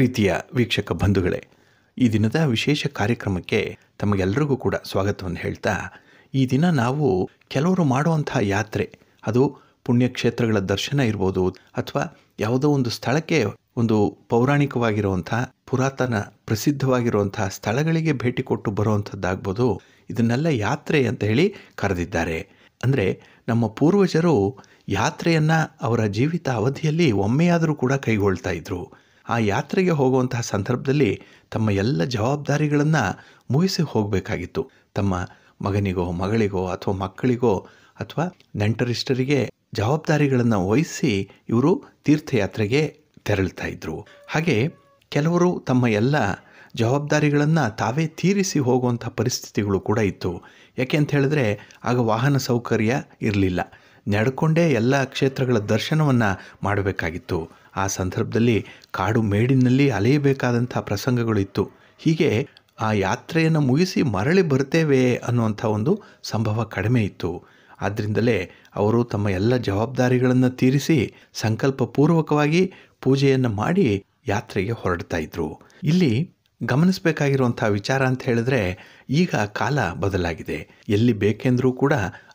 ಪ್ರೀತಿಯ ವೀಕ್ಷಕ ಬಂಧುಗಳೇ ಈ ದಿನದ ವಿಶೇಷ ಕಾರ್ಯಕ್ರಮಕ್ಕೆ ತಮಗೆಲ್ಲರಿಗೂ ಕೂಡ ಸ್ವಾಗತವನ್ನು ಹೇಳ್ತಾ ಈ ದಿನ ನಾವು ಕೆಲವರು ಮಾಡುವಂತಹ ಯಾತ್ರೆ ಅದು ಪುಣ್ಯಕ್ಷೇತ್ರಗಳ ದರ್ಶನ ಇರ್ಬೋದು ಅಥವಾ ಯಾವುದೋ ಒಂದು ಸ್ಥಳಕ್ಕೆ ಒಂದು ಪೌರಾಣಿಕವಾಗಿರುವಂಥ ಪುರಾತನ ಪ್ರಸಿದ್ಧವಾಗಿರುವಂತಹ ಸ್ಥಳಗಳಿಗೆ ಭೇಟಿ ಕೊಟ್ಟು ಬರುವಂಥದ್ದಾಗ್ಬೋದು ಇದನ್ನೆಲ್ಲ ಯಾತ್ರೆ ಅಂತ ಹೇಳಿ ಕರೆದಿದ್ದಾರೆ ಅಂದರೆ ನಮ್ಮ ಪೂರ್ವಜರು ಯಾತ್ರೆಯನ್ನು ಅವರ ಜೀವಿತ ಅವಧಿಯಲ್ಲಿ ಒಮ್ಮೆಯಾದರೂ ಕೂಡ ಕೈಗೊಳ್ತಾ ಇದ್ರು ಆ ಯಾತ್ರೆಗೆ ಹೋಗುವಂತಹ ಸಂದರ್ಭದಲ್ಲಿ ತಮ್ಮ ಎಲ್ಲ ಜವಾಬ್ದಾರಿಗಳನ್ನು ಮುಗಿಸಿ ಹೋಗಬೇಕಾಗಿತ್ತು ತಮ್ಮ ಮಗನಿಗೋ ಮಗಳಿಗೋ ಅಥವಾ ಮಕ್ಕಳಿಗೋ ಅಥವಾ ನೆಂಟರಿಷ್ಟರಿಗೆ ಜವಾಬ್ದಾರಿಗಳನ್ನು ವಹಿಸಿ ಇವರು ತೀರ್ಥಯಾತ್ರೆಗೆ ತೆರಳ್ತಾ ಇದ್ದರು ಹಾಗೆ ಕೆಲವರು ತಮ್ಮ ಎಲ್ಲ ಜವಾಬ್ದಾರಿಗಳನ್ನು ತಾವೇ ತೀರಿಸಿ ಹೋಗುವಂಥ ಪರಿಸ್ಥಿತಿಗಳು ಕೂಡ ಇತ್ತು ಯಾಕೆ ಅಂತ ಹೇಳಿದ್ರೆ ಆಗ ವಾಹನ ಸೌಕರ್ಯ ಇರಲಿಲ್ಲ ನಡ್ಕೊಂಡೇ ಎಲ್ಲ ಕ್ಷೇತ್ರಗಳ ದರ್ಶನವನ್ನು ಮಾಡಬೇಕಾಗಿತ್ತು ಆ ಸಂದರ್ಭದಲ್ಲಿ ಕಾಡು ಮೇಡಿನಲ್ಲಿ ಅಲೆಯಬೇಕಾದಂಥ ಪ್ರಸಂಗಗಳಿತ್ತು ಹೀಗೆ ಆ ಯಾತ್ರೆಯನ್ನು ಮುಗಿಸಿ ಮರಳಿ ಬರ್ತೇವೆ ಅನ್ನುವಂಥ ಒಂದು ಸಂಭವ ಕಡಿಮೆ ಇತ್ತು ಆದ್ದರಿಂದಲೇ ಅವರು ತಮ್ಮ ಎಲ್ಲ ಜವಾಬ್ದಾರಿಗಳನ್ನು ತೀರಿಸಿ ಸಂಕಲ್ಪಪೂರ್ವಕವಾಗಿ ಪೂಜೆಯನ್ನು ಮಾಡಿ ಯಾತ್ರೆಗೆ ಹೊರಡ್ತಾ ಇದ್ರು ಇಲ್ಲಿ ಗಮನಿಸಬೇಕಾಗಿರುವಂಥ ವಿಚಾರ ಅಂತ ಹೇಳಿದ್ರೆ ಈಗ ಕಾಲ ಬದಲಾಗಿದೆ ಎಲ್ಲಿ ಬೇಕೆಂದರೂ ಕೂಡ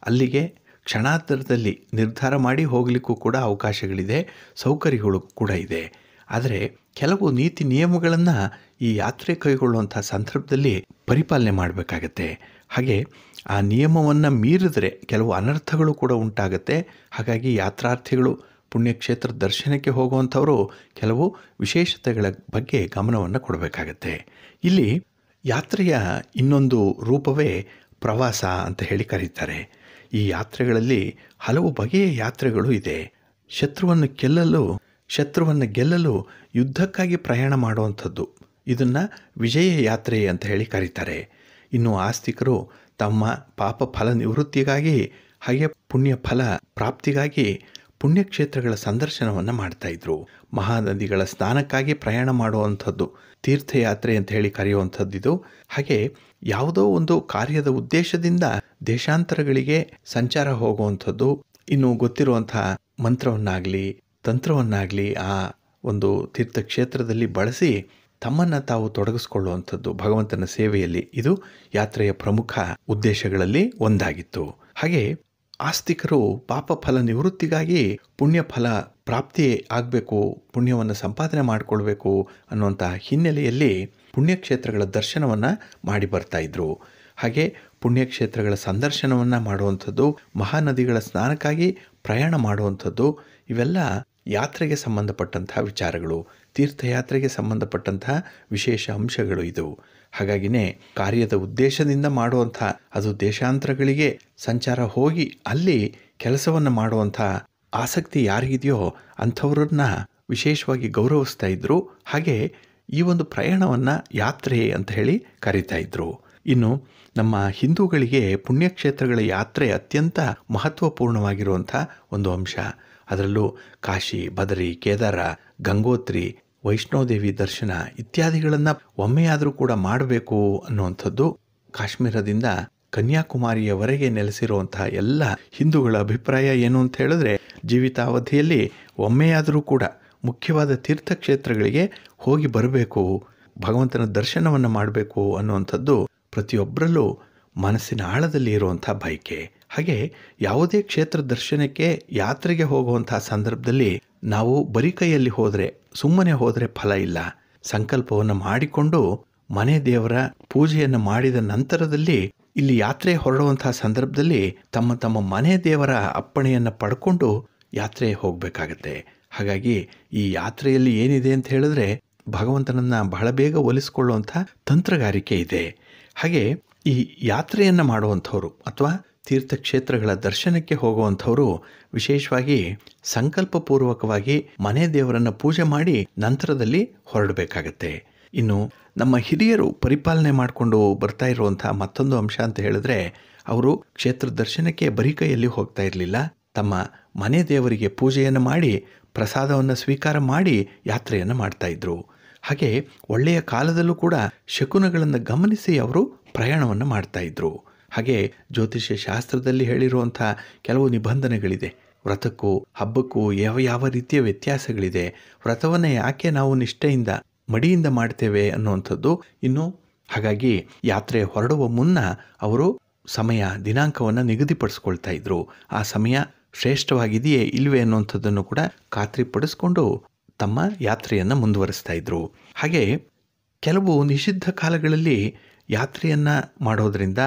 ಅಲ್ಲಿಗೆ ಕ್ಷಣಾಂತರದಲ್ಲಿ ನಿರ್ಧಾರ ಮಾಡಿ ಹೋಗಲಿಕ್ಕೂ ಕೂಡ ಅವಕಾಶಗಳಿದೆ ಸೌಕರ್ಯಗಳು ಕೂಡ ಇದೆ ಆದರೆ ಕೆಲವು ನೀತಿ ನಿಯಮಗಳನ್ನು ಈ ಯಾತ್ರೆ ಕೈಗೊಳ್ಳುವಂಥ ಸಂದರ್ಭದಲ್ಲಿ ಪರಿಪಾಲನೆ ಮಾಡಬೇಕಾಗತ್ತೆ ಹಾಗೆ ಆ ನಿಯಮವನ್ನು ಮೀರಿದರೆ ಕೆಲವು ಅನರ್ಥಗಳು ಕೂಡ ಉಂಟಾಗುತ್ತೆ ಹಾಗಾಗಿ ಯಾತ್ರಾರ್ಥಿಗಳು ಪುಣ್ಯಕ್ಷೇತ್ರ ದರ್ಶನಕ್ಕೆ ಹೋಗುವಂಥವರು ಕೆಲವು ವಿಶೇಷತೆಗಳ ಬಗ್ಗೆ ಗಮನವನ್ನು ಕೊಡಬೇಕಾಗತ್ತೆ ಇಲ್ಲಿ ಯಾತ್ರೆಯ ಇನ್ನೊಂದು ರೂಪವೇ ಪ್ರವಾಸ ಅಂತ ಹೇಳಿ ಕರೀತಾರೆ ಈ ಯಾತ್ರೆಗಳಲ್ಲಿ ಹಲವು ಬಗೆಯ ಯಾತ್ರೆಗಳು ಇದೆ ಶತ್ರುವನ್ನು ಗೆಲ್ಲಲು ಶತ್ರುವನ್ನು ಗೆಲ್ಲಲು ಯುದ್ಧಕ್ಕಾಗಿ ಪ್ರಯಾಣ ಮಾಡುವಂಥದ್ದು ಇದನ್ನು ವಿಜಯ ಯಾತ್ರೆ ಅಂತ ಹೇಳಿ ಕರೀತಾರೆ ಇನ್ನು ಆಸ್ತಿಕರು ತಮ್ಮ ಪಾಪ ಫಲ ನಿವೃತ್ತಿಗಾಗಿ ಹಾಗೆ ಪುಣ್ಯ ಫಲ ಪ್ರಾಪ್ತಿಗಾಗಿ ಪುಣ್ಯಕ್ಷೇತ್ರಗಳ ಸಂದರ್ಶನವನ್ನು ಮಾಡ್ತಾಯಿದ್ರು ಮಹಾನದಿಗಳ ಸ್ನಾನಕ್ಕಾಗಿ ಪ್ರಯಾಣ ಮಾಡುವಂಥದ್ದು ತೀರ್ಥಯಾತ್ರೆ ಅಂತ ಹೇಳಿ ಇದು ಹಾಗೆ ಯಾವುದೋ ಒಂದು ಕಾರ್ಯದ ಉದ್ದೇಶದಿಂದ ದೇಶಾಂತರಗಳಿಗೆ ಸಂಚಾರ ಹೋಗುವಂಥದ್ದು ಇನ್ನು ಗೊತ್ತಿರುವಂತಹ ಮಂತ್ರವನ್ನಾಗಲಿ ತಂತ್ರವನ್ನಾಗಲಿ ಆ ಒಂದು ತೀರ್ಥಕ್ಷೇತ್ರದಲ್ಲಿ ಬಳಸಿ ತಮ್ಮನ್ನು ತಾವು ತೊಡಗಿಸ್ಕೊಳ್ಳುವಂಥದ್ದು ಭಗವಂತನ ಸೇವೆಯಲ್ಲಿ ಇದು ಯಾತ್ರೆಯ ಪ್ರಮುಖ ಉದ್ದೇಶಗಳಲ್ಲಿ ಒಂದಾಗಿತ್ತು ಹಾಗೆ ಆಸ್ತಿಕರು ಪಾಪ ಫಲ ನಿವೃತ್ತಿಗಾಗಿ ಪುಣ್ಯ ಫಲ ಪ್ರಾಪ್ತಿ ಆಗಬೇಕು ಪುಣ್ಯವನ್ನು ಸಂಪಾದನೆ ಮಾಡಿಕೊಳ್ಬೇಕು ಅನ್ನುವಂತಹ ಹಿನ್ನೆಲೆಯಲ್ಲಿ ಪುಣ್ಯಕ್ಷೇತ್ರಗಳ ದರ್ಶನವನ್ನು ಮಾಡಿ ಬರ್ತಾ ಇದ್ರು ಹಾಗೆ ಪುಣ್ಯಕ್ಷೇತ್ರಗಳ ಸಂದರ್ಶನವನ್ನು ಮಾಡುವಂಥದ್ದು ಮಹಾನದಿಗಳ ಸ್ನಾನಕ್ಕಾಗಿ ಪ್ರಯಾಣ ಮಾಡುವಂಥದ್ದು ಇವೆಲ್ಲ ಯಾತ್ರೆಗೆ ಸಂಬಂಧಪಟ್ಟಂತಹ ವಿಚಾರಗಳು ತೀರ್ಥಯಾತ್ರೆಗೆ ಸಂಬಂಧಪಟ್ಟಂತಹ ವಿಶೇಷ ಅಂಶಗಳು ಇದು ಹಾಗಾಗಿನೇ ಕಾರ್ಯದ ಉದ್ದೇಶದಿಂದ ಮಾಡುವಂಥ ಅದು ದೇಶಾಂತರಗಳಿಗೆ ಸಂಚಾರ ಹೋಗಿ ಅಲ್ಲಿ ಕೆಲಸವನ್ನು ಮಾಡುವಂಥ ಆಸಕ್ತಿ ಯಾರಿಗಿದೆಯೋ ಅಂಥವ್ರನ್ನ ವಿಶೇಷವಾಗಿ ಗೌರವಿಸ್ತಾ ಇದ್ರು ಹಾಗೆ ಈ ಒಂದು ಪ್ರಯಾಣವನ್ನು ಯಾತ್ರೆ ಅಂತ ಹೇಳಿ ಕರೀತಾ ಇದ್ರು ಇನ್ನು ನಮ್ಮ ಹಿಂದೂಗಳಿಗೆ ಪುಣ್ಯಕ್ಷೇತ್ರಗಳ ಯಾತ್ರೆ ಅತ್ಯಂತ ಮಹತ್ವಪೂರ್ಣವಾಗಿರುವಂಥ ಒಂದು ಅಂಶ ಅದರಲ್ಲೂ ಕಾಶಿ ಬದರಿ ಕೇದಾರ ಗಂಗೋತ್ರಿ ವೈಷ್ಣೋದೇವಿ ದರ್ಶನ ಇತ್ಯಾದಿಗಳನ್ನು ಒಮ್ಮೆಯಾದರೂ ಕೂಡ ಮಾಡಬೇಕು ಅನ್ನುವಂಥದ್ದು ಕಾಶ್ಮೀರದಿಂದ ಕನ್ಯಾಕುಮಾರಿಯವರೆಗೆ ನೆಲೆಸಿರುವಂತಹ ಎಲ್ಲ ಹಿಂದೂಗಳ ಅಭಿಪ್ರಾಯ ಏನು ಅಂತ ಹೇಳಿದ್ರೆ ಜೀವಿತಾವಧಿಯಲ್ಲಿ ಒಮ್ಮೆಯಾದರೂ ಕೂಡ ಮುಖ್ಯವಾದ ತೀರ್ಥಕ್ಷೇತ್ರಗಳಿಗೆ ಹೋಗಿ ಬರಬೇಕು ಭಗವಂತನ ದರ್ಶನವನ್ನು ಮಾಡಬೇಕು ಅನ್ನುವಂಥದ್ದು ಪ್ರತಿಯೊಬ್ಬರಲ್ಲೂ ಮನಸ್ಸಿನ ಆಳದಲ್ಲಿ ಇರುವಂಥ ಬಯಕೆ ಹಾಗೆ ಯಾವುದೇ ಕ್ಷೇತ್ರ ದರ್ಶನಕ್ಕೆ ಯಾತ್ರೆಗೆ ಹೋಗುವಂತಹ ಸಂದರ್ಭದಲ್ಲಿ ನಾವು ಬರಿ ಕೈಯಲ್ಲಿ ಹೋದರೆ ಸುಮ್ಮನೆ ಹೋದರೆ ಫಲ ಇಲ್ಲ ಸಂಕಲ್ಪವನ್ನು ಮಾಡಿಕೊಂಡು ಮನೆ ದೇವರ ಪೂಜೆಯನ್ನು ಮಾಡಿದ ನಂತರದಲ್ಲಿ ಇಲ್ಲಿ ಯಾತ್ರೆ ಹೊರಡುವಂತಹ ಸಂದರ್ಭದಲ್ಲಿ ತಮ್ಮ ತಮ್ಮ ಮನೆ ದೇವರ ಅಪ್ಪಣೆಯನ್ನು ಪಡ್ಕೊಂಡು ಯಾತ್ರೆ ಹೋಗಬೇಕಾಗತ್ತೆ ಹಾಗಾಗಿ ಈ ಯಾತ್ರೆಯಲ್ಲಿ ಏನಿದೆ ಅಂತ ಹೇಳಿದ್ರೆ ಭಗವಂತನನ್ನು ಬಹಳ ಬೇಗ ಒಲಿಸಿಕೊಳ್ಳುವಂಥ ತಂತ್ರಗಾರಿಕೆ ಇದೆ ಹಾಗೆ ಈ ಯಾತ್ರೆಯನ್ನು ಮಾಡುವಂಥವ್ರು ಅಥವಾ ತೀರ್ಥಕ್ಷೇತ್ರಗಳ ದರ್ಶನಕ್ಕೆ ಹೋಗುವಂಥವರು ವಿಶೇಷವಾಗಿ ಸಂಕಲ್ಪಪೂರ್ವಕವಾಗಿ ಮನೆ ದೇವರನ್ನು ಪೂಜೆ ಮಾಡಿ ನಂತರದಲ್ಲಿ ಹೊರಡಬೇಕಾಗತ್ತೆ ಇನ್ನು ನಮ್ಮ ಹಿರಿಯರು ಪರಿಪಾಲನೆ ಮಾಡಿಕೊಂಡು ಬರ್ತಾ ಇರುವಂತಹ ಮತ್ತೊಂದು ಅಂಶ ಅಂತ ಹೇಳಿದ್ರೆ ಅವರು ಕ್ಷೇತ್ರ ದರ್ಶನಕ್ಕೆ ಬರಿಕೈಯಲ್ಲಿ ಕೈಯಲ್ಲಿ ಹೋಗ್ತಾ ಇರಲಿಲ್ಲ ತಮ್ಮ ಮನೆ ದೇವರಿಗೆ ಪೂಜೆಯನ್ನು ಮಾಡಿ ಪ್ರಸಾದವನ್ನು ಸ್ವೀಕಾರ ಮಾಡಿ ಯಾತ್ರೆಯನ್ನು ಮಾಡ್ತಾಯಿದ್ರು ಹಾಗೆ ಒಳ್ಳೆಯ ಕಾಲದಲ್ಲೂ ಕೂಡ ಶಕುನಗಳನ್ನು ಗಮನಿಸಿ ಅವರು ಪ್ರಯಾಣವನ್ನು ಮಾಡ್ತಾಯಿದ್ರು ಹಾಗೆ ಜ್ಯೋತಿಷ್ಯ ಶಾಸ್ತ್ರದಲ್ಲಿ ಹೇಳಿರುವಂಥ ಕೆಲವು ನಿಬಂಧನೆಗಳಿದೆ ವ್ರತಕ್ಕೂ ಹಬ್ಬಕ್ಕೂ ಯಾವ ಯಾವ ರೀತಿಯ ವ್ಯತ್ಯಾಸಗಳಿದೆ ವ್ರತವನ್ನು ಯಾಕೆ ನಾವು ನಿಷ್ಠೆಯಿಂದ ಮಡಿಯಿಂದ ಮಾಡ್ತೇವೆ ಅನ್ನುವಂಥದ್ದು ಇನ್ನು ಹಾಗಾಗಿ ಯಾತ್ರೆ ಹೊರಡುವ ಮುನ್ನ ಅವರು ಸಮಯ ದಿನಾಂಕವನ್ನು ನಿಗದಿಪಡಿಸ್ಕೊಳ್ತಾ ಇದ್ರು ಆ ಸಮಯ ಶ್ರೇಷ್ಠವಾಗಿದೆಯೇ ಇಲ್ವೇ ಅನ್ನುವಂಥದ್ದನ್ನು ಕೂಡ ಖಾತ್ರಿಪಡಿಸ್ಕೊಂಡು ತಮ್ಮ ಯಾತ್ರೆಯನ್ನು ಮುಂದುವರಿಸ್ತಾ ಇದ್ದರು ಹಾಗೆ ಕೆಲವು ನಿಷಿದ್ಧ ಕಾಲಗಳಲ್ಲಿ ಯಾತ್ರೆಯನ್ನು ಮಾಡೋದರಿಂದ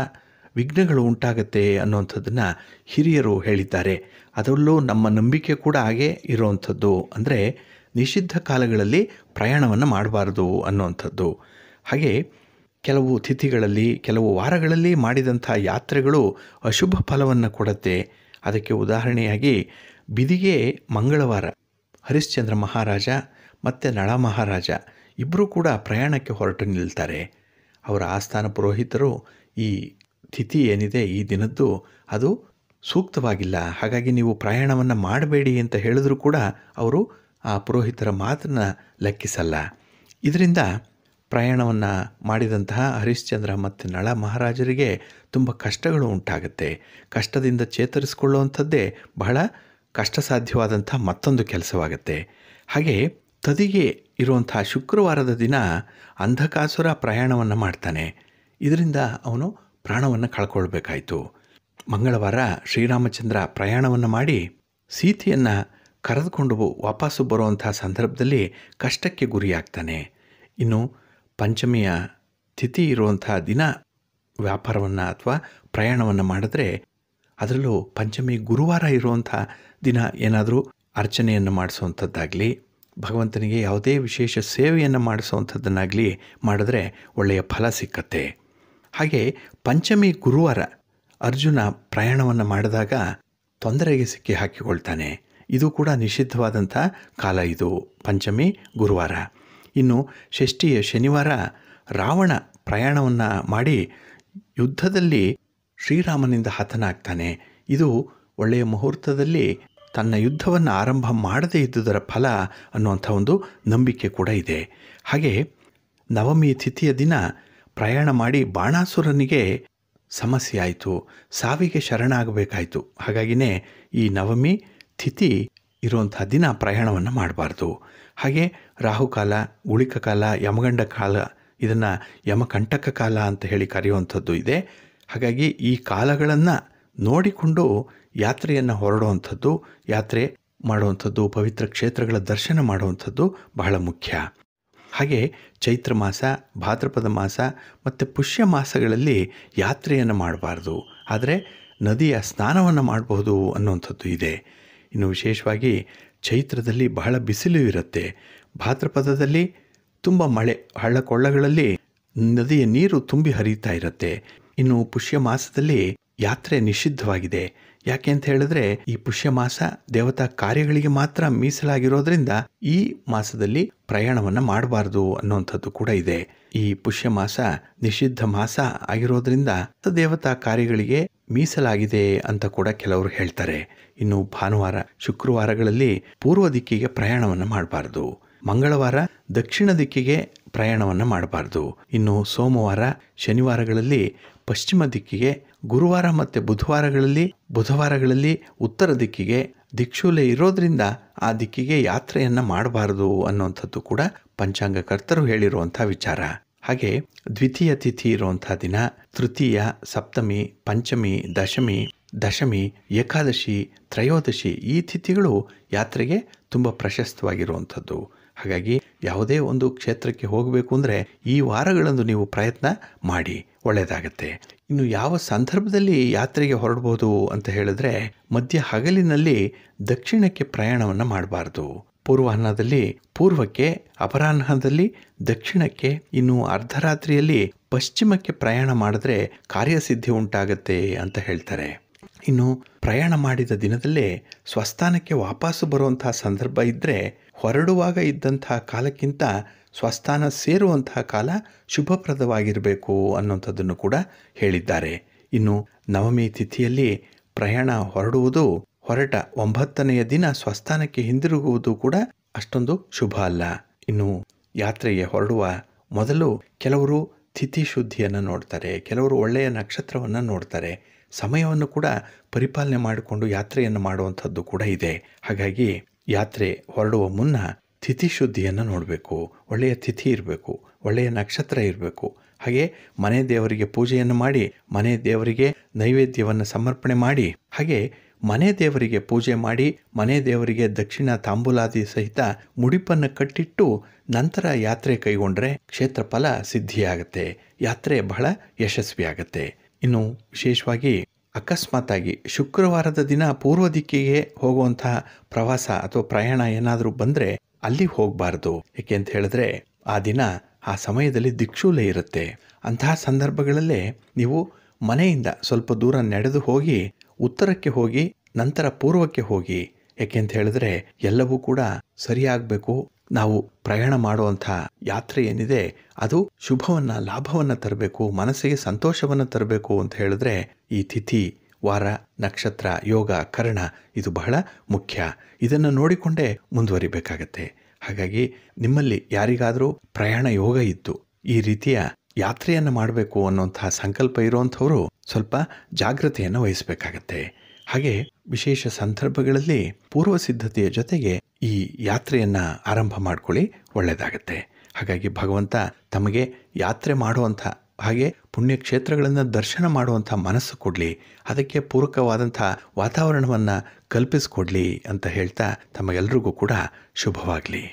ವಿಘ್ನಗಳು ಉಂಟಾಗತ್ತೆ ಅನ್ನುವಂಥದ್ದನ್ನು ಹಿರಿಯರು ಹೇಳಿದ್ದಾರೆ ಅದರಲ್ಲೂ ನಮ್ಮ ನಂಬಿಕೆ ಕೂಡ ಹಾಗೆ ಇರುವಂಥದ್ದು ಅಂದರೆ ನಿಷಿದ್ಧ ಕಾಲಗಳಲ್ಲಿ ಪ್ರಯಾಣವನ್ನು ಮಾಡಬಾರ್ದು ಅನ್ನುವಂಥದ್ದು ಹಾಗೆ ಕೆಲವು ತಿಥಿಗಳಲ್ಲಿ ಕೆಲವು ವಾರಗಳಲ್ಲಿ ಮಾಡಿದಂಥ ಯಾತ್ರೆಗಳು ಅಶುಭ ಫಲವನ್ನು ಕೊಡುತ್ತೆ ಅದಕ್ಕೆ ಉದಾಹರಣೆಯಾಗಿ ಬಿದಿಗೆ ಮಂಗಳವಾರ ಹರಿಶ್ಚಂದ್ರ ಮಹಾರಾಜ ಮತ್ತು ನಳ ಮಹಾರಾಜ ಇಬ್ಬರೂ ಕೂಡ ಪ್ರಯಾಣಕ್ಕೆ ಹೊರಟು ನಿಲ್ತಾರೆ ಅವರ ಆಸ್ಥಾನ ಪುರೋಹಿತರು ಈ ತಿಥಿ ಏನಿದೆ ಈ ದಿನದ್ದು ಅದು ಸೂಕ್ತವಾಗಿಲ್ಲ ಹಾಗಾಗಿ ನೀವು ಪ್ರಯಾಣವನ್ನು ಮಾಡಬೇಡಿ ಅಂತ ಹೇಳಿದ್ರೂ ಕೂಡ ಅವರು ಆ ಪುರೋಹಿತರ ಮಾತನ್ನು ಲೆಕ್ಕಿಸಲ್ಲ ಇದರಿಂದ ಪ್ರಯಾಣವನ್ನು ಮಾಡಿದಂತಹ ಹರಿಶ್ಚಂದ್ರ ಮತ್ತು ನಳ ಮಹಾರಾಜರಿಗೆ ತುಂಬ ಕಷ್ಟಗಳು ಉಂಟಾಗುತ್ತೆ ಕಷ್ಟದಿಂದ ಚೇತರಿಸಿಕೊಳ್ಳುವಂಥದ್ದೇ ಬಹಳ ಕಷ್ಟ ಸಾಧ್ಯವಾದಂಥ ಮತ್ತೊಂದು ಕೆಲಸವಾಗುತ್ತೆ ಹಾಗೆ ತದಿಗೆ ಇರುವಂತಹ ಶುಕ್ರವಾರದ ದಿನ ಅಂಧಕಾಸುರ ಪ್ರಯಾಣವನ್ನು ಮಾಡ್ತಾನೆ ಇದರಿಂದ ಅವನು ಪ್ರಾಣವನ್ನು ಕಳ್ಕೊಳ್ಬೇಕಾಯಿತು ಮಂಗಳವಾರ ಶ್ರೀರಾಮಚಂದ್ರ ಪ್ರಯಾಣವನ್ನು ಮಾಡಿ ಸೀತೆಯನ್ನು ಕರೆದುಕೊಂಡು ವಾಪಸ್ಸು ಬರುವಂಥ ಸಂದರ್ಭದಲ್ಲಿ ಕಷ್ಟಕ್ಕೆ ಗುರಿಯಾಗ್ತಾನೆ ಇನ್ನು ಪಂಚಮಿಯ ತಿಥಿ ಇರುವಂತಹ ದಿನ ವ್ಯಾಪಾರವನ್ನು ಅಥವಾ ಪ್ರಯಾಣವನ್ನು ಮಾಡಿದ್ರೆ ಅದರಲ್ಲೂ ಪಂಚಮಿ ಗುರುವಾರ ಇರುವಂಥ ದಿನ ಏನಾದರೂ ಅರ್ಚನೆಯನ್ನು ಮಾಡಿಸುವಂಥದ್ದಾಗಲಿ ಭಗವಂತನಿಗೆ ಯಾವುದೇ ವಿಶೇಷ ಸೇವೆಯನ್ನು ಮಾಡಿಸುವಂಥದ್ದನ್ನಾಗಲಿ ಮಾಡಿದ್ರೆ ಒಳ್ಳೆಯ ಫಲ ಸಿಕ್ಕತ್ತೆ ಹಾಗೆ ಪಂಚಮಿ ಗುರುವಾರ ಅರ್ಜುನ ಪ್ರಯಾಣವನ್ನು ಮಾಡಿದಾಗ ತೊಂದರೆಗೆ ಸಿಕ್ಕಿ ಹಾಕಿಕೊಳ್ತಾನೆ ಇದು ಕೂಡ ನಿಷಿದ್ಧವಾದಂಥ ಕಾಲ ಇದು ಪಂಚಮಿ ಗುರುವಾರ ಇನ್ನು ಷಷ್ಠಿಯ ಶನಿವಾರ ರಾವಣ ಪ್ರಯಾಣವನ್ನು ಮಾಡಿ ಯುದ್ಧದಲ್ಲಿ ಶ್ರೀರಾಮನಿಂದ ಹತನಾಗ್ತಾನೆ ಇದು ಒಳ್ಳೆಯ ಮುಹೂರ್ತದಲ್ಲಿ ತನ್ನ ಯುದ್ಧವನ್ನು ಆರಂಭ ಮಾಡದೇ ಇದ್ದುದರ ಫಲ ಅನ್ನುವಂಥ ಒಂದು ನಂಬಿಕೆ ಕೂಡ ಇದೆ ಹಾಗೆ ನವಮಿ ತಿಥಿಯ ದಿನ ಪ್ರಯಾಣ ಮಾಡಿ ಬಾಣಾಸುರನಿಗೆ ಸಮಸ್ಯೆ ಆಯಿತು ಸಾವಿಗೆ ಶರಣಾಗಬೇಕಾಯಿತು ಹಾಗಾಗಿನೇ ಈ ನವಮಿ ತಿಥಿ ಇರುವಂಥ ದಿನ ಪ್ರಯಾಣವನ್ನು ಮಾಡಬಾರ್ದು ಹಾಗೆ ರಾಹುಕಾಲ ಉಳಿಕ ಕಾಲ ಯಮಗಂಡ ಕಾಲ ಇದನ್ನು ಯಮಕಂಟಕ ಕಾಲ ಅಂತ ಹೇಳಿ ಕರೆಯುವಂಥದ್ದು ಇದೆ ಹಾಗಾಗಿ ಈ ಕಾಲಗಳನ್ನು ನೋಡಿಕೊಂಡು ಯಾತ್ರೆಯನ್ನು ಹೊರಡುವಂಥದ್ದು ಯಾತ್ರೆ ಮಾಡುವಂಥದ್ದು ಪವಿತ್ರ ಕ್ಷೇತ್ರಗಳ ದರ್ಶನ ಮಾಡುವಂಥದ್ದು ಬಹಳ ಮುಖ್ಯ ಹಾಗೆ ಚೈತ್ರ ಮಾಸ ಭಾದ್ರಪದ ಮಾಸ ಮತ್ತು ಪುಷ್ಯ ಮಾಸಗಳಲ್ಲಿ ಯಾತ್ರೆಯನ್ನು ಮಾಡಬಾರ್ದು ಆದರೆ ನದಿಯ ಸ್ನಾನವನ್ನು ಮಾಡಬಹುದು ಅನ್ನುವಂಥದ್ದು ಇದೆ ಇನ್ನು ವಿಶೇಷವಾಗಿ ಚೈತ್ರದಲ್ಲಿ ಬಹಳ ಬಿಸಿಲು ಇರುತ್ತೆ ಭಾದ್ರಪದದಲ್ಲಿ ತುಂಬ ಮಳೆ ಹಳ್ಳ ಕೊಳ್ಳಗಳಲ್ಲಿ ನದಿಯ ನೀರು ತುಂಬಿ ಹರಿಯುತ್ತಾ ಇರುತ್ತೆ ಇನ್ನು ಪುಷ್ಯ ಮಾಸದಲ್ಲಿ ಯಾತ್ರೆ ನಿಷಿದ್ಧವಾಗಿದೆ ಯಾಕೆ ಅಂತ ಹೇಳಿದ್ರೆ ಈ ಪುಷ್ಯ ಮಾಸ ದೇವತಾ ಕಾರ್ಯಗಳಿಗೆ ಮಾತ್ರ ಮೀಸಲಾಗಿರೋದ್ರಿಂದ ಈ ಮಾಸದಲ್ಲಿ ಪ್ರಯಾಣವನ್ನು ಮಾಡಬಾರದು ಅನ್ನುವಂಥದ್ದು ಕೂಡ ಇದೆ ಈ ಪುಷ್ಯ ಮಾಸ ನಿಷಿದ್ಧ ಮಾಸ ಆಗಿರೋದ್ರಿಂದ ದೇವತಾ ಕಾರ್ಯಗಳಿಗೆ ಮೀಸಲಾಗಿದೆ ಅಂತ ಕೂಡ ಕೆಲವರು ಹೇಳ್ತಾರೆ ಇನ್ನು ಭಾನುವಾರ ಶುಕ್ರವಾರಗಳಲ್ಲಿ ಪೂರ್ವ ದಿಕ್ಕಿಗೆ ಪ್ರಯಾಣವನ್ನು ಮಾಡಬಾರ್ದು ಮಂಗಳವಾರ ದಕ್ಷಿಣ ದಿಕ್ಕಿಗೆ ಪ್ರಯಾಣವನ್ನು ಮಾಡಬಾರ್ದು ಇನ್ನು ಸೋಮವಾರ ಶನಿವಾರಗಳಲ್ಲಿ ಪಶ್ಚಿಮ ದಿಕ್ಕಿಗೆ ಗುರುವಾರ ಮತ್ತು ಬುಧವಾರಗಳಲ್ಲಿ ಬುಧವಾರಗಳಲ್ಲಿ ಉತ್ತರ ದಿಕ್ಕಿಗೆ ದಿಕ್ಷೂಲೆ ಇರೋದ್ರಿಂದ ಆ ದಿಕ್ಕಿಗೆ ಯಾತ್ರೆಯನ್ನು ಮಾಡಬಾರದು ಅನ್ನುವಂಥದ್ದು ಕೂಡ ಪಂಚಾಂಗಕರ್ತರು ಹೇಳಿರುವಂಥ ವಿಚಾರ ಹಾಗೆ ದ್ವಿತೀಯ ತಿಥಿ ಇರುವಂಥ ದಿನ ತೃತೀಯ ಸಪ್ತಮಿ ಪಂಚಮಿ ದಶಮಿ ದಶಮಿ ಏಕಾದಶಿ ತ್ರಯೋದಶಿ ಈ ತಿಥಿಗಳು ಯಾತ್ರೆಗೆ ತುಂಬ ಪ್ರಶಸ್ತವಾಗಿರುವಂಥದ್ದು ಹಾಗಾಗಿ ಯಾವುದೇ ಒಂದು ಕ್ಷೇತ್ರಕ್ಕೆ ಹೋಗಬೇಕು ಅಂದರೆ ಈ ವಾರಗಳಂದು ನೀವು ಪ್ರಯತ್ನ ಮಾಡಿ ಒಳ್ಳೆಯದಾಗತ್ತೆ ಇನ್ನು ಯಾವ ಸಂದರ್ಭದಲ್ಲಿ ಯಾತ್ರೆಗೆ ಹೊರಡ್ಬೋದು ಅಂತ ಹೇಳಿದ್ರೆ ಮಧ್ಯ ಹಗಲಿನಲ್ಲಿ ದಕ್ಷಿಣಕ್ಕೆ ಪ್ರಯಾಣವನ್ನು ಮಾಡಬಾರ್ದು ಪೂರ್ವಾಹ್ನದಲ್ಲಿ ಪೂರ್ವಕ್ಕೆ ಅಪರಾಹ್ನದಲ್ಲಿ ದಕ್ಷಿಣಕ್ಕೆ ಇನ್ನು ಅರ್ಧರಾತ್ರಿಯಲ್ಲಿ ಪಶ್ಚಿಮಕ್ಕೆ ಪ್ರಯಾಣ ಮಾಡಿದ್ರೆ ಕಾರ್ಯಸಿದ್ಧಿ ಉಂಟಾಗತ್ತೆ ಅಂತ ಹೇಳ್ತಾರೆ ಇನ್ನು ಪ್ರಯಾಣ ಮಾಡಿದ ದಿನದಲ್ಲೇ ಸ್ವಸ್ಥಾನಕ್ಕೆ ವಾಪಸ್ಸು ಬರುವಂತಹ ಸಂದರ್ಭ ಇದ್ದರೆ ಹೊರಡುವಾಗ ಇದ್ದಂತಹ ಕಾಲಕ್ಕಿಂತ ಸ್ವಸ್ಥಾನ ಸೇರುವಂತಹ ಕಾಲ ಶುಭಪ್ರದವಾಗಿರಬೇಕು ಅನ್ನುವಂಥದ್ದನ್ನು ಕೂಡ ಹೇಳಿದ್ದಾರೆ ಇನ್ನು ನವಮಿ ತಿಥಿಯಲ್ಲಿ ಪ್ರಯಾಣ ಹೊರಡುವುದು ಹೊರಟ ಒಂಬತ್ತನೆಯ ದಿನ ಸ್ವಸ್ಥಾನಕ್ಕೆ ಹಿಂದಿರುಗುವುದು ಕೂಡ ಅಷ್ಟೊಂದು ಶುಭ ಅಲ್ಲ ಇನ್ನು ಯಾತ್ರೆಗೆ ಹೊರಡುವ ಮೊದಲು ಕೆಲವರು ತಿಥಿ ಶುದ್ಧಿಯನ್ನು ನೋಡ್ತಾರೆ ಕೆಲವರು ಒಳ್ಳೆಯ ನಕ್ಷತ್ರವನ್ನು ನೋಡ್ತಾರೆ ಸಮಯವನ್ನು ಕೂಡ ಪರಿಪಾಲನೆ ಮಾಡಿಕೊಂಡು ಯಾತ್ರೆಯನ್ನು ಮಾಡುವಂಥದ್ದು ಕೂಡ ಇದೆ ಹಾಗಾಗಿ ಯಾತ್ರೆ ಹೊರಡುವ ಮುನ್ನ ತಿಥಿ ಶುದ್ಧಿಯನ್ನು ನೋಡಬೇಕು ಒಳ್ಳೆಯ ತಿಥಿ ಇರಬೇಕು ಒಳ್ಳೆಯ ನಕ್ಷತ್ರ ಇರಬೇಕು ಹಾಗೆ ಮನೆ ದೇವರಿಗೆ ಪೂಜೆಯನ್ನು ಮಾಡಿ ಮನೆ ದೇವರಿಗೆ ನೈವೇದ್ಯವನ್ನು ಸಮರ್ಪಣೆ ಮಾಡಿ ಹಾಗೆ ಮನೆ ದೇವರಿಗೆ ಪೂಜೆ ಮಾಡಿ ಮನೆ ದೇವರಿಗೆ ದಕ್ಷಿಣ ತಾಂಬೂಲಾದಿ ಸಹಿತ ಮುಡಿಪನ್ನು ಕಟ್ಟಿಟ್ಟು ನಂತರ ಯಾತ್ರೆ ಕೈಗೊಂಡ್ರೆ ಕ್ಷೇತ್ರಫಲ ಸಿದ್ಧಿಯಾಗುತ್ತೆ ಯಾತ್ರೆ ಬಹಳ ಯಶಸ್ವಿಯಾಗತ್ತೆ ಇನ್ನು ವಿಶೇಷವಾಗಿ ಆಗಿ ಶುಕ್ರವಾರದ ದಿನ ಪೂರ್ವ ದಿಕ್ಕಿಗೆ ಹೋಗುವಂತಹ ಪ್ರವಾಸ ಅಥವಾ ಪ್ರಯಾಣ ಏನಾದರೂ ಬಂದರೆ ಅಲ್ಲಿ ಹೋಗಬಾರ್ದು ಏಕೆ ಅಂತ ಹೇಳಿದ್ರೆ ಆ ದಿನ ಆ ಸಮಯದಲ್ಲಿ ದಿಕ್ಷೂಲೆ ಇರುತ್ತೆ ಅಂತಹ ಸಂದರ್ಭಗಳಲ್ಲೇ ನೀವು ಮನೆಯಿಂದ ಸ್ವಲ್ಪ ದೂರ ನಡೆದು ಹೋಗಿ ಉತ್ತರಕ್ಕೆ ಹೋಗಿ ನಂತರ ಪೂರ್ವಕ್ಕೆ ಹೋಗಿ ಅಂತ ಹೇಳಿದ್ರೆ ಎಲ್ಲವೂ ಕೂಡ ಸರಿಯಾಗಬೇಕು ನಾವು ಪ್ರಯಾಣ ಮಾಡುವಂಥ ಯಾತ್ರೆ ಏನಿದೆ ಅದು ಶುಭವನ್ನ ಲಾಭವನ್ನ ತರಬೇಕು ಮನಸ್ಸಿಗೆ ಸಂತೋಷವನ್ನ ತರಬೇಕು ಅಂತ ಹೇಳಿದ್ರೆ ಈ ತಿಥಿ ವಾರ ನಕ್ಷತ್ರ ಯೋಗ ಕರ್ಣ ಇದು ಬಹಳ ಮುಖ್ಯ ಇದನ್ನು ನೋಡಿಕೊಂಡೇ ಮುಂದುವರಿಬೇಕಾಗತ್ತೆ ಹಾಗಾಗಿ ನಿಮ್ಮಲ್ಲಿ ಯಾರಿಗಾದರೂ ಪ್ರಯಾಣ ಯೋಗ ಇದ್ದು ಈ ರೀತಿಯ ಯಾತ್ರೆಯನ್ನು ಮಾಡಬೇಕು ಅನ್ನುವಂತಹ ಸಂಕಲ್ಪ ಇರುವಂಥವರು ಸ್ವಲ್ಪ ಜಾಗ್ರತೆಯನ್ನು ವಹಿಸಬೇಕಾಗತ್ತೆ ಹಾಗೆ ವಿಶೇಷ ಸಂದರ್ಭಗಳಲ್ಲಿ ಪೂರ್ವ ಸಿದ್ಧತೆಯ ಜೊತೆಗೆ ಈ ಯಾತ್ರೆಯನ್ನ ಆರಂಭ ಮಾಡಿಕೊಳ್ಳಿ ಒಳ್ಳೆಯದಾಗತ್ತೆ ಹಾಗಾಗಿ ಭಗವಂತ ತಮಗೆ ಯಾತ್ರೆ ಮಾಡುವಂಥ ಹಾಗೆ ಪುಣ್ಯಕ್ಷೇತ್ರಗಳನ್ನು ದರ್ಶನ ಮಾಡುವಂಥ ಮನಸ್ಸು ಕೊಡಲಿ ಅದಕ್ಕೆ ಪೂರಕವಾದಂಥ ವಾತಾವರಣವನ್ನು ಕಲ್ಪಿಸಿಕೊಡ್ಲಿ ಅಂತ ಹೇಳ್ತಾ ತಮಗೆಲ್ರಿಗೂ ಕೂಡ ಶುಭವಾಗಲಿ